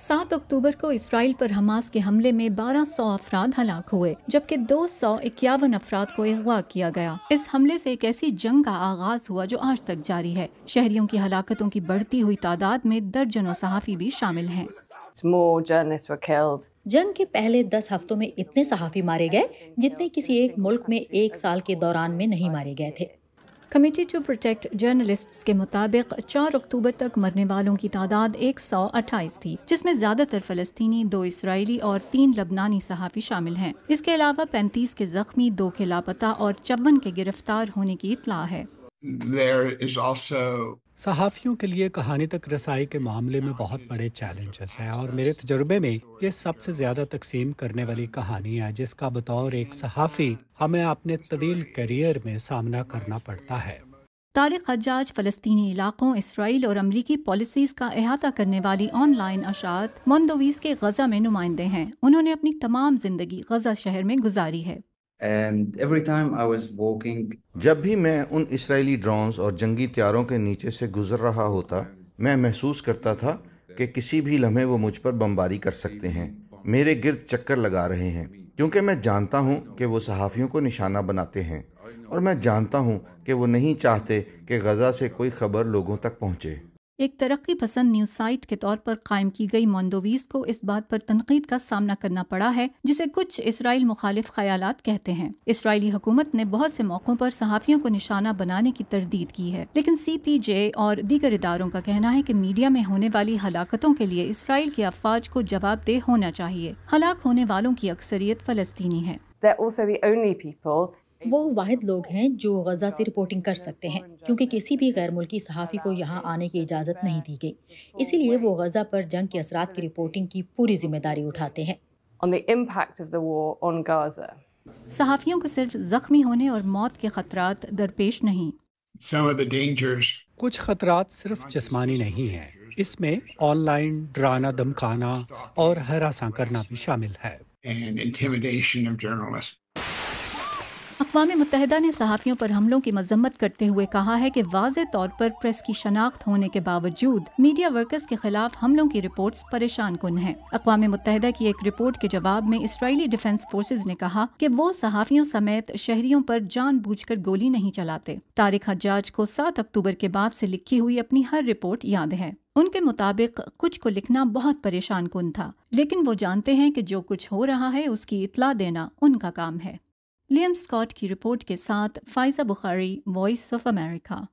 سات اکتوبر کو اسرائیل پر حماس کے حملے میں بارہ سو افراد ہلاک ہوئے جبکہ دو سو اکیاون افراد کو اغوا کیا گیا اس حملے سے ایک ایسی جنگ کا آغاز ہوا جو آج تک جاری ہے شہریوں کی ہلاکتوں کی بڑھتی ہوئی تعداد میں درجنوں صحافی بھی شامل ہیں جنگ کے پہلے دس ہفتوں میں اتنے صحافی مارے گئے جتنے کسی ایک ملک میں ایک سال کے دوران میں نہیں مارے گئے تھے کمیٹی ٹو پروٹیکٹ جرنلسٹس کے مطابق چار اکتوبر تک مرنے والوں کی تعداد ایک سو اٹھائیس تھی جس میں زیادہ تر فلسطینی دو اسرائیلی اور تین لبنانی صحافی شامل ہیں اس کے علاوہ پینتیس کے زخمی دو کے لاپتہ اور چبن کے گرفتار ہونے کی اطلاع ہے صحافیوں کے لیے کہانی تک رسائی کے معاملے میں بہت بڑے چیلنجز ہیں اور میرے تجربے میں یہ سب سے زیادہ تقسیم کرنے والی کہانی ہے جس کا بطور ایک صحافی ہمیں اپنے طویل کیریئر میں سامنا کرنا پڑتا ہے طارق حجاج فلسطینی علاقوں اسرائیل اور امریکی پالیسیز کا احاطہ کرنے والی آن لائن اشاعت مندویز کے غزہ میں نمائندے ہیں انہوں نے اپنی تمام زندگی غزہ شہر میں گزاری ہے جب بھی میں ان اسرائیلی ڈرونز اور جنگی تیاروں کے نیچے سے گزر رہا ہوتا میں محسوس کرتا تھا کہ کسی بھی لمحے وہ مجھ پر بمباری کر سکتے ہیں میرے گرد چکر لگا رہے ہیں کیونکہ میں جانتا ہوں کہ وہ صحافیوں کو نشانہ بناتے ہیں اور میں جانتا ہوں کہ وہ نہیں چاہتے کہ غزہ سے کوئی خبر لوگوں تک پہنچے ایک ترقی پسند نیوز سائٹ کے طور پر قائم کی گئی موندویز کو اس بات پر تنقید کا سامنا کرنا پڑا ہے جسے کچھ اسرائیل مخالف خیالات کہتے ہیں اسرائیلی حکومت نے بہت سے موقعوں پر صحافیوں کو نشانہ بنانے کی تردید کی ہے لیکن سی پی جے اور دیگر اداروں کا کہنا ہے کہ میڈیا میں ہونے والی ہلاکتوں کے لیے اسرائیل کی افواج کو جواب دہ ہونا چاہیے ہلاک ہونے والوں کی اکثریت فلسطینی ہے وہ واحد لوگ ہیں جو غزہ سے رپورٹنگ کر سکتے ہیں کیونکہ کسی بھی غیر ملکی صحافی کو یہاں آنے کی اجازت نہیں دی گئی اسی لیے وہ غزہ پر جنگ کے اثرات کی رپورٹنگ کی پوری ذمہ داری اٹھاتے ہیں صحافیوں کو صرف زخمی ہونے اور موت کے خطرات درپیش نہیں کچھ خطرات صرف جسمانی نہیں ہیں اس میں آن لائن ڈرانا دمکانا اور ہراساں کرنا بھی شامل ہے اقوام متحدہ نے صحافیوں پر حملوں کی مذمت کرتے ہوئے کہا ہے کہ واضح طور پر پریس کی شناخت ہونے کے باوجود میڈیا ورکرز کے خلاف حملوں کی رپورٹس پریشان کن ہیں اقوام متحدہ کی ایک رپورٹ کے جواب میں اسرائیلی ڈیفنس فورسز نے کہا کہ وہ صحافیوں سمیت شہریوں پر جان بوجھ کر گولی نہیں چلاتے طارق حجاج کو سات اکتوبر کے بعد سے لکھی ہوئی اپنی ہر رپورٹ یاد ہے ان کے مطابق کچھ کو لکھنا بہت پریشان کن تھا لیکن وہ جانتے ہیں کہ جو کچھ ہو رہا ہے اس کی اطلاع دینا ان کا کام ہے لیم اسکاٹ کی رپورٹ کے ساتھ Faiza Bukhari voice of America